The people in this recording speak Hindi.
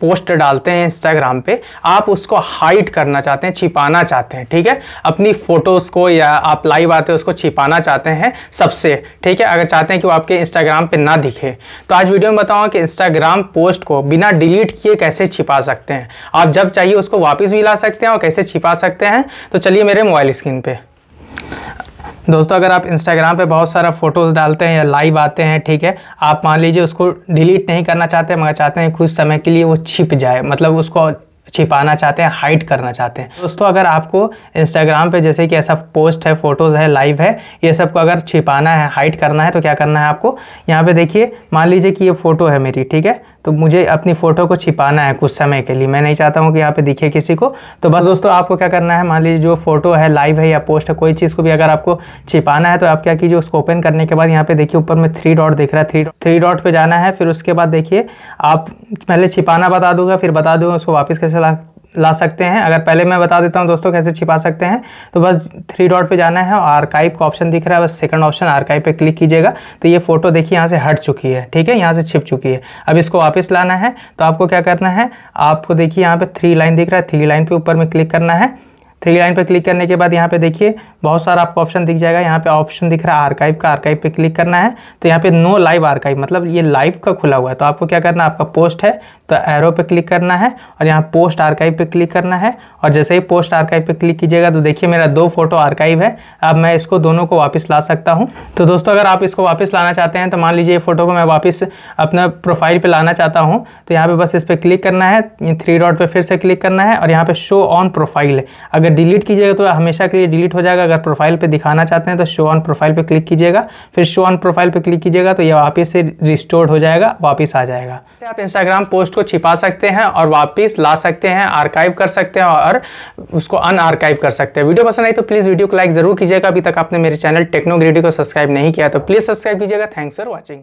पोस्ट डालते हैं इंस्टाग्राम पे आप उसको हाइड करना चाहते हैं छिपाना चाहते हैं ठीक है अपनी फ़ोटोज़ को या आप लाइव आते हैं उसको छिपाना चाहते हैं सबसे ठीक है अगर चाहते हैं कि वो आपके इंस्टाग्राम पे ना दिखे तो आज वीडियो में बताऊँगा कि इंस्टाग्राम पोस्ट को बिना डिलीट किए कैसे छिपा सकते हैं आप जब चाहिए उसको वापस भी ला सकते हैं और कैसे छिपा सकते हैं तो चलिए मेरे मोबाइल स्क्रीन पर दोस्तों अगर आप इंस्टाग्राम पे बहुत सारा फोटोज़ डालते हैं या लाइव आते हैं ठीक है आप मान लीजिए उसको डिलीट नहीं करना चाहते मगर चाहते हैं कुछ समय के लिए वो छिप जाए मतलब उसको छिपाना चाहते हैं हाइड करना चाहते हैं दोस्तों अगर आपको इंस्टाग्राम पे जैसे कि ऐसा पोस्ट है फोटोज़ है लाइव है ये सब को अगर छिपाना है हाइड करना है तो क्या करना है आपको यहाँ पे देखिए मान लीजिए कि ये फ़ोटो है मेरी ठीक है तो मुझे अपनी फ़ोटो को छिपाना है कुछ समय के लिए मैं नहीं चाहता हूँ कि यहाँ पे दिखे किसी को तो बस दोस्तों आपको क्या करना है मान लीजिए जो फोटो है लाइव है या पोस्ट है कोई चीज़ को भी अगर आपको छिपाना है तो आप क्या कीजिए उसको ओपन करने के बाद यहाँ पे देखिए ऊपर में थ्री डॉट दिख रहा है थ्री थ्री डॉट पर जाना है फिर उसके बाद देखिए आप पहले छिपाना बता दूंगा फिर बता दूंगा उसको वापस कैसे ला ला सकते हैं अगर पहले मैं बता देता हूँ दोस्तों कैसे छिपा सकते हैं तो बस थ्री डॉट पे जाना है और आर्काइव का ऑप्शन दिख रहा है बस सेकंड ऑप्शन आर्काइव पे क्लिक कीजिएगा तो ये फोटो देखिए यहाँ से हट चुकी है ठीक है यहाँ से छिप चुकी है अब इसको वापस लाना है तो आपको क्या करना है आपको देखिए यहाँ पर थ्री लाइन दिख रहा है थ्री लाइन पर ऊपर में क्लिक करना है थ्री लाइन पर क्लिक करने के बाद यहाँ पे देखिए बहुत सारा आपको ऑप्शन दिख जाएगा यहाँ पे ऑप्शन दिख रहा है आर्काइव का आर्काइव पे क्लिक करना है तो यहाँ पे नो लाइव आर्काइव मतलब ये लाइव का खुला हुआ है तो आपको क्या करना है आपका पोस्ट है तो एरो पे क्लिक करना है और यहाँ पोस्ट आर्काइव पे क्लिक करना है और जैसे ही पोस्ट आर्काइव पे क्लिक कीजिएगा तो देखिए मेरा दो फोटो आर्काइव है अब मैं इसको दोनों को वापस ला सकता हूँ तो दोस्तों अगर आप इसको वापस लाना चाहते हैं तो मान लीजिए ये फोटो को मैं वापस अपना प्रोफाइल पर लाना चाहता हूँ तो यहाँ पर बस इस पर क्लिक करना है थ्री डॉट पर फिर से क्लिक करना है और यहाँ पर शो ऑन प्रोफाइल अगर अगर डिलीट कीजिएगा तो हमेशा के लिए डिलीट हो जाएगा अगर प्रोफाइल पे दिखाना चाहते हैं तो शो ऑन प्रोफाइल पे क्लिक कीजिएगा फिर शो ऑन प्रोफाइल पे क्लिक कीजिएगा तो ये वापस से रिस्टोर्ड हो जाएगा वापस आ जाएगा अच्छा, आप इंस्टाग्राम पोस्ट को छिपा सकते हैं और वापस ला सकते हैं आर्काइव कर सकते हैं और उसको अन आर्काइव कर सकते हैं वीडियो पसंद आई तो प्लीज़ वीडियो को लाइक ज़रूर कीजिएगा अभी तक आपने मेरे चैनल टेक्नोग्रेडी को सब्सक्राइब नहीं किया तो प्लीज़ सब्सक्राइब कीजिएगा थैंक्स फॉर वॉचिंग